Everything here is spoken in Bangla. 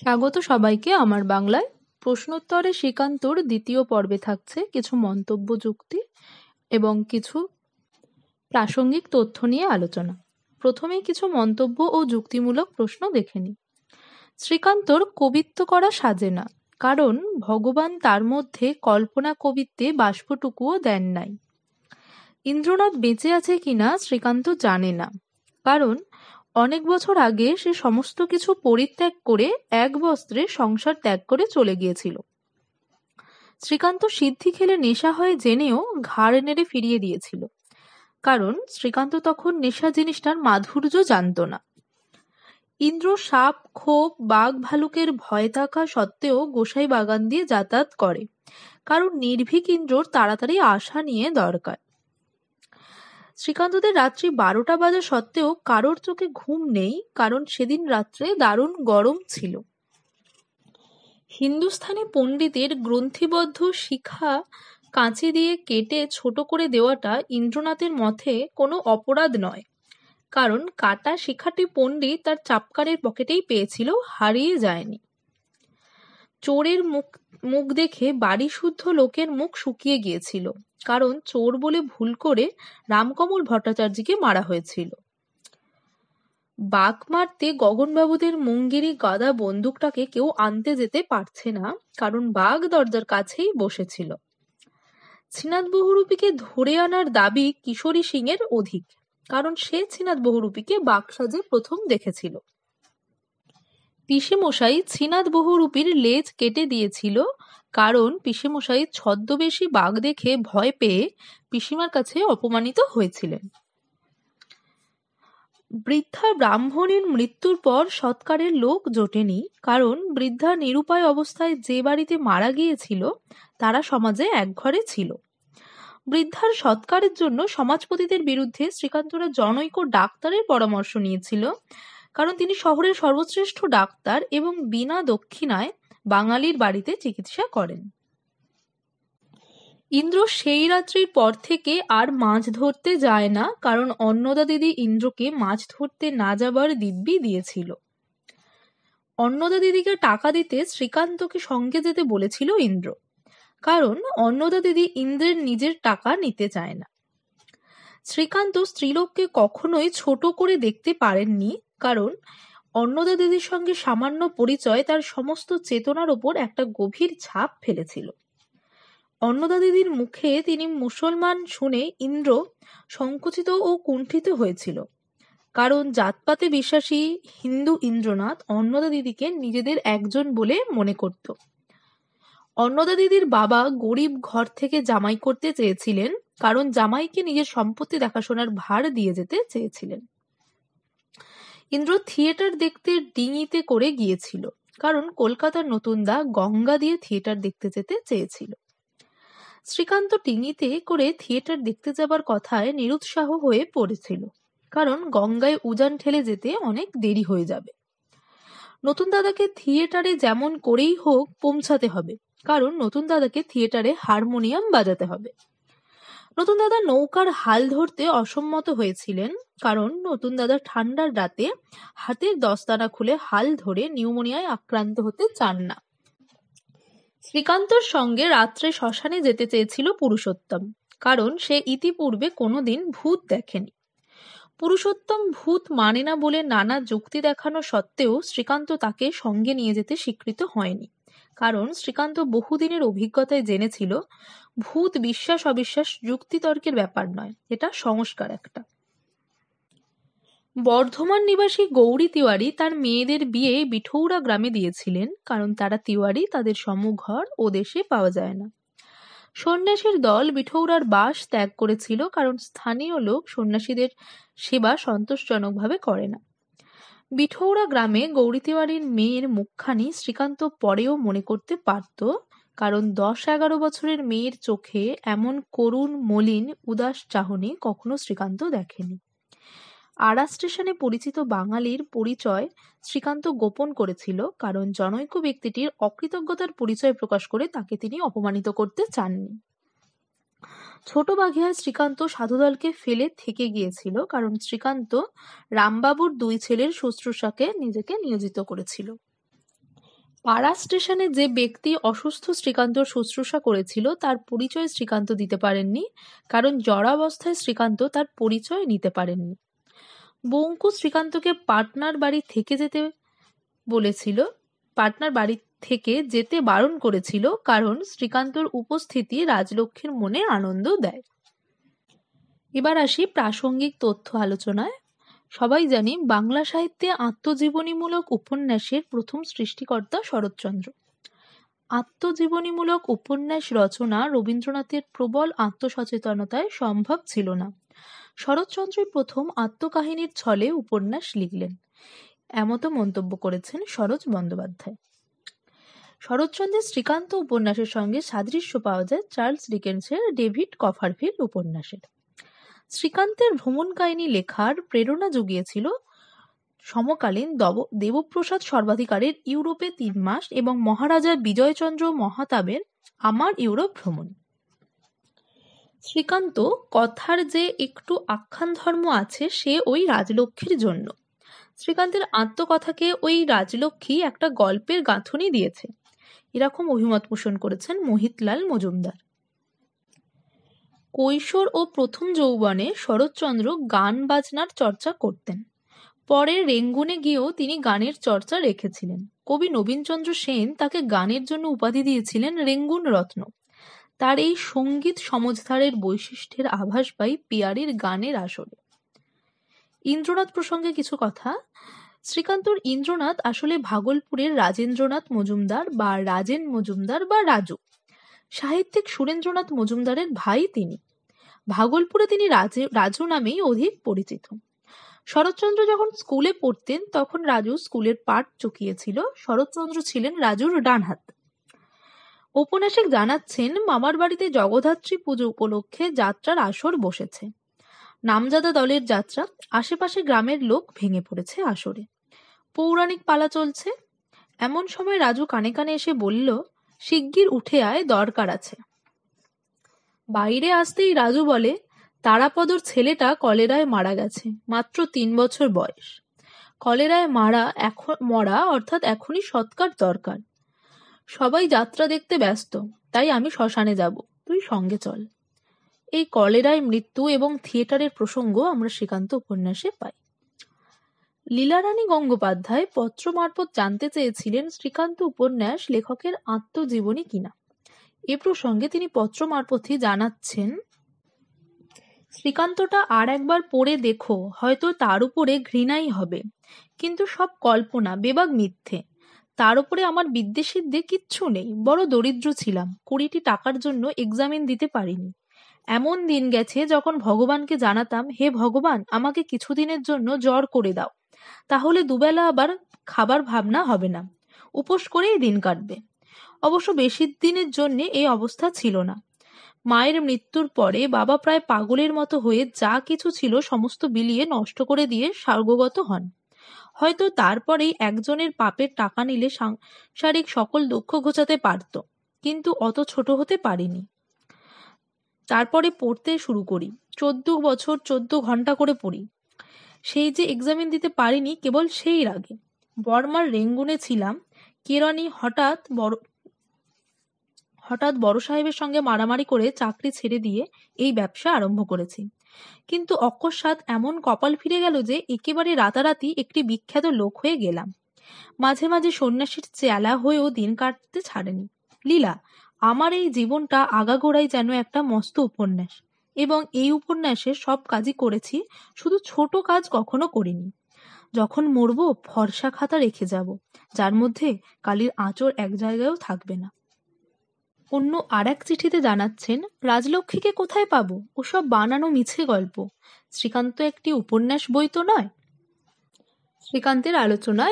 স্বাগত সবাইকে আমার বাংলায় প্রশ্নোত্তরে শ্রীকান্তর দ্বিতীয় পর্বে থাকছে কিছু মন্তব্য যুক্তি এবং কিছু প্রাসঙ্গিক তথ্য নিয়ে আলোচনা প্রথমে কিছু মন্তব্য ও যুক্তিমূলক প্রশ্ন দেখে নিই শ্রীকান্তর কবিত্ব করা সাজে না কারণ ভগবান তার মধ্যে কল্পনা কবিত্বে বাষ্পটুকুও দেন নাই ইন্দ্রনাথ বেঁচে আছে কিনা শ্রীকান্ত জানে না কারণ অনেক বছর আগে সে সমস্ত কিছু পরিত্যাগ করে এক বস্ত্রে সংসার ত্যাগ করে চলে গিয়েছিল শ্রীকান্ত সিদ্ধি খেলে নেশা হয়ে জেনেও ঘাড় নেড়ে ফিরিয়ে দিয়েছিল কারণ শ্রীকান্ত তখন নেশা জিনিসটার মাধুর্য জানত না ইন্দ্র সাপ ক্ষোভ বাঘ ভালুকের ভয় থাকা সত্ত্বেও গোসাই বাগান দিয়ে যাতায়াত করে কারণ নির্ভীক ইন্দ্রর তাড়াতাড়ি আশা নিয়ে দরকার শ্রীকান্তদের রাত্রি বারোটা বাজা সত্ত্বেও কারোর চোখে ঘুম নেই কারণ সেদিন রাত্রে দারুণ গরম ছিল হিন্দুস্থানি পণ্ডিতের গ্রন্থিবদ্ধ শিখা কাঁচি দিয়ে কেটে ছোট করে দেওয়াটা ইন্দ্রনাথের মতে কোনো অপরাধ নয় কারণ কাটা শিখাটি পণ্ডিত তার চাপকারের পকেটেই পেয়েছিল হারিয়ে যায়নি চোরের মুখ মুখ দেখে বাড়ি শুদ্ধ লোকের মুখ শুকিয়ে গিয়েছিল কারণ চোর বলে ভুল করে রামকমল ভট্টাচার্যকে মারা হয়েছিল বাঘ মারতে গগনবাবুদের মুঙ্গিরি গাদা বন্দুকটাকে কেউ আনতে যেতে পারছে না কারণ বাঘ দরজার কাছেই বসেছিল ছিনাদ বহুরূপীকে ধরে আনার দাবি কিশোরী সিং এর অধিক কারণ সে ছিনাদ বহুরূপীকে বাক্সাজে প্রথম দেখেছিল পিসেমশাই রূপীর লেজ কেটে দিয়েছিল কারণ পিসেমশাই ছদ্মবেশী বাঘ দেখে ভয় পেয়ে পিসিমার কাছে অপমানিত হয়েছিলেন বৃদ্ধা ব্রাহ্মণীর মৃত্যুর পর সৎকারের লোক জোটেনি কারণ বৃদ্ধা নিরুপায় অবস্থায় যে বাড়িতে মারা গিয়েছিল তারা সমাজে একঘরে ছিল বৃদ্ধার সৎকারের জন্য সমাজপতিদের বিরুদ্ধে শ্রীকান্তরা জনৈক ডাক্তারের পরামর্শ নিয়েছিল কারণ তিনি শহরের সর্বশ্রেষ্ঠ ডাক্তার এবং বিনা দক্ষিণায় বাঙালির বাড়িতে চিকিৎসা করেন ইন্দ্র সেই রাত্রির পর থেকে আর মাছ ধরতে যায় না কারণ অন্নদা দিদি ইন্দ্রকে মাছ ধরতে না যাবার দিব্যি দিয়েছিল অন্নদা দিদিকে টাকা দিতে শ্রীকান্তকে সঙ্গে যেতে বলেছিল ইন্দ্র কারণ অন্নদা দিদি ইন্দ্রের নিজের টাকা নিতে চায় না শ্রীকান্ত স্ত্রীলোককে কখনোই ছোট করে দেখতে পারেননি কারণ অন্নদা দিদির সঙ্গে সামান্য পরিচয় তার সমস্ত চেতনার উপর একটা গভীর ছাপ ফেলেছিল অন্নদা দিদির মুখে তিনি মুসলমান শুনে ইন্দ্র সংকুচিত ও কুণ্ঠিত হয়েছিল কারণ জাতপাতে বিশ্বাসী হিন্দু ইন্দ্রনাথ অন্নদা দিদিকে নিজেদের একজন বলে মনে করত অন্নদা দিদির বাবা গরিব ঘর থেকে জামাই করতে চেয়েছিলেন কারণ জামাইকে নিজের সম্পত্তি দেখাশোনার ভার দিয়ে যেতে চেয়েছিলেন ইন্দ্র থিয়েটার দেখতে ডিঙিতে করে গিয়েছিল কারণ কলকাতার নতুন দা গঙ্গা দিয়ে থিয়েটার দেখতে যেতে চেয়েছিল শ্রীকান্ত ডিঙিতে করে থিয়েটার দেখতে যাবার কথায় নিরুৎসাহ হয়ে পড়েছিল কারণ গঙ্গায় উজান ঠেলে যেতে অনেক দেরি হয়ে যাবে নতুন দাদাকে থিয়েটারে যেমন করেই হোক পৌঁছাতে হবে কারণ নতুন দাদাকে থিয়েটারে হারমোনিয়াম বাজাতে হবে নতুন দাদা নৌকার হাল ধরতে অসম্মত হয়েছিলেন কারণ নতুন দাদা ঠান্ডার রাতে হাতের দস্তানা খুলে হাল ধরে নিউমোনিয়ায় আক্রান্ত হতে চান না শ্রীকান্তর সঙ্গে রাত্রে শ্মশানে যেতে চেয়েছিল পুরুষোত্তম কারণ সে ইতিপূর্বে কোনোদিন ভূত দেখেনি পুরুষোত্তম ভূত মানে না বলে নানা যুক্তি দেখানো সত্ত্বেও শ্রীকান্ত তাকে সঙ্গে নিয়ে যেতে স্বীকৃত হয়নি কারণ শ্রীকান্ত বহুদিনের অভিজ্ঞতায় জেনেছিল ভূত বিশ্বাস অবিশ্বাস যুক্তিতর্কের ব্যাপার নয় এটা সংস্কার একটা বর্ধমান নিবাসী গৌরী তিওয়ারি তার মেয়েদের বিয়ে বিঠৌরা গ্রামে দিয়েছিলেন কারণ তারা তিওয়ারি তাদের সমুঘর ও দেশে পাওয়া যায় না সন্ন্যাসীর দল বিঠৌরার বাস ত্যাগ করেছিল কারণ স্থানীয় লোক সন্ন্যাসীদের সেবা সন্তোষজনকভাবে করে না বিঠৌরা গ্রামে তিওয়ারির মেয়ের মুখখানি শ্রীকান্ত পরেও মনে করতে পারত কারণ দশ এগারো বছরের মেয়ের চোখে এমন করুণ মলিন উদাস চাহনি কখনো শ্রীকান্ত দেখেনি আড়া স্টেশনে পরিচিত বাঙালির পরিচয় শ্রীকান্ত গোপন করেছিল কারণ জনৈক ব্যক্তিটির অকৃতজ্ঞতার পরিচয় প্রকাশ করে তাকে তিনি অপমানিত করতে চাননি ছোট বাঘিয়া শ্রীকান্ত সাধুদলকে ফেলে থেকে গিয়েছিল কারণ শ্রীকান্ত রামবাবুর দুই ছেলের শুশ্রূষাকে নিজেকে নিয়োজিত করেছিল পাড়া স্টেশনে যে ব্যক্তি অসুস্থ শ্রীকান্তর শুশ্রূষা করেছিল তার পরিচয় শ্রীকান্ত দিতে পারেননি কারণ জরাবস্থায় শ্রীকান্ত তার পরিচয় নিতে পারেননি বঙ্কু শ্রীকান্তকে পার্টনার বাড়ি থেকে যেতে বলেছিল পার্টনার বাড়ি থেকে যেতে বারণ করেছিল কারণ শ্রীকান্তর উপস্থিতি রাজলক্ষ্মীর মনে আনন্দ দেয় এবার আসি প্রাসঙ্গিক তথ্য আলোচনায় সবাই জানি বাংলা সাহিত্যে আত্মজীবনীমূলক উপন্যাসের প্রথম সৃষ্টিকর্তা শরৎচন্দ্র আত্মজীবনীমূলক উপন্যাস রচনা রবীন্দ্রনাথের প্রবল আত্মসচেতনতায় সম্ভব ছিল না শরৎচন্দ্রই প্রথম আত্মকাহিনীর ছলে উপন্যাস লিখলেন এমতো মন্তব্য করেছেন সরোজ বন্দ্যোপাধ্যায় শরৎচন্দ্রের শ্রীকান্ত উপন্যাসের সঙ্গে সাদৃশ্য পাওয়া যায় চার্লস ডিকেন্সের ডেভিড কফারফিল উপন্যাসের শ্রীকান্তের ভ্রমণ কাহিনী লেখার প্রেরণা জুগিয়েছিল সমকালীন দেবপ্রসাদ সর্বাধিকারের ইউরোপে তিন মাস এবং মহারাজা বিজয়চন্দ্র মহাতাবের আমার ইউরোপ ভ্রমণ শ্রীকান্ত কথার যে একটু আখ্যান ধর্ম আছে সে ওই রাজলক্ষ্মীর জন্য শ্রীকান্তের আত্মকথাকে ওই রাজলক্ষ্মী একটা গল্পের গাঁথনি দিয়েছে এরকম অভিমত পোষণ করেছেন মোহিতলাল মজুমদার কৈশোর ও প্রথম যৌবনে শরৎচন্দ্র গান বাজনার চর্চা করতেন পরে রেঙ্গুনে গিয়েও তিনি গানের চর্চা রেখেছিলেন কবি নবীনচন্দ্র সেন তাকে গানের জন্য উপাধি দিয়েছিলেন রেঙ্গুন রত্ন তার এই সঙ্গীত সমঝধারের বৈশিষ্ট্যের আভাস পাই পিয়ারির গানের আসরে ইন্দ্রনাথ প্রসঙ্গে কিছু কথা শ্রীকান্তর ইন্দ্রনাথ আসলে ভাগলপুরের রাজেন্দ্রনাথ মজুমদার বা রাজেন মজুমদার বা রাজু সাহিত্যিক সুরেন্দ্রনাথ মজুমদারের ভাই তিনি ভাগলপুরে তিনি রাজু নামেই অধিক পরিচিত শরৎচন্দ্র যখন স্কুলে পড়তেন তখন রাজু স্কুলের পাঠ চুকিয়েছিল শরৎচন্দ্র ছিলেন রাজুর ডানহাত ঔপন্যাসিক জানাচ্ছেন মামার বাড়িতে জগদ্ধাত্রী পুজো উপলক্ষে যাত্রার আসর বসেছে নামজাদা দলের যাত্রা আশেপাশে গ্রামের লোক ভেঙে পড়েছে আসরে পৌরাণিক পালা চলছে এমন সময় রাজু কানে কানে এসে বলল শিগগির উঠে আয় দরকার আছে বাইরে আসতেই রাজু বলে তারাপদর ছেলেটা কলেরায় মারা গেছে মাত্র তিন বছর বয়স কলেরায় মারা এখন মরা অর্থাৎ এখনই সৎকার দরকার সবাই যাত্রা দেখতে ব্যস্ত তাই আমি শ্মশানে যাব তুই সঙ্গে চল এই কলেরায় মৃত্যু এবং থিয়েটারের প্রসঙ্গ আমরা শ্রীকান্ত উপন্যাসে পাই লীলারানী গঙ্গোপাধ্যায় পত্র মারফত জানতে চেয়েছিলেন শ্রীকান্ত উপন্যাস লেখকের আত্মজীবনী কিনা এ প্রসঙ্গে তিনি পত্র মারফতই জানাচ্ছেন শ্রীকান্তটা আর একবার পড়ে দেখো হয়তো তার উপরে ঘৃণাই হবে কিন্তু সব কল্পনা বেবাগ মিথ্যে তার উপরে আমার বিদ্বেষিদ্ধে কিচ্ছু নেই বড় দরিদ্র ছিলাম কুড়িটি টাকার জন্য এক্সামিন দিতে পারিনি এমন দিন গেছে যখন ভগবানকে জানাতাম হে ভগবান আমাকে কিছুদিনের জন্য জ্বর করে দাও তাহলে দুবেলা আবার খাবার ভাবনা হবে না উপোস করেই দিন কাটবে অবশ্য বেশি দিনের জন্য এই অবস্থা ছিল না মায়ের মৃত্যুর পরে বাবা প্রায় পাগলের মতো হয়ে যা কিছু ছিল সমস্ত বিলিয়ে নষ্ট করে দিয়ে স্বর্গগত হন হয়তো তারপরেই একজনের পাপের টাকা নিলে সাংসারিক সকল দুঃখ ঘোচাতে পারত কিন্তু অত ছোট হতে পারিনি তারপরে পড়তে শুরু করি চোদ্দ বছর চোদ্দ ঘন্টা করে পড়ি সেই যে এক্সামিন দিতে পারিনি কেবল সেই রাগে বর্মার রেঙ্গুনে ছিলাম কেরানি হঠাৎ বড় হঠাৎ বড় সাহেবের সঙ্গে মারামারি করে চাকরি ছেড়ে দিয়ে এই ব্যবসা আরম্ভ করেছি কিন্তু অকস্মাৎ এমন কপাল ফিরে গেল যে একেবারে রাতারাতি একটি বিখ্যাত লোক হয়ে গেলাম মাঝে মাঝে সন্ন্যাসীর চেলা হয়েও দিন কাটতে ছাড়েনি লীলা আমার এই জীবনটা আগাগোড়াই যেন একটা মস্ত উপন্যাস এবং এই উপন্যাসে সব কাজই করেছি শুধু ছোট কাজ কখনো করিনি যখন মরব ফর্সা খাতা রেখে যাব যার মধ্যে কালির আঁচড় এক জায়গায়ও থাকবে না অন্য আর এক চিঠিতে জানাচ্ছেন রাজলক্ষ্মীকে কোথায় পাবো ওসব বানানো মিছে গল্প শ্রীকান্ত একটি উপন্যাস বই তো নয় শ্রীকান্তের আলোচনা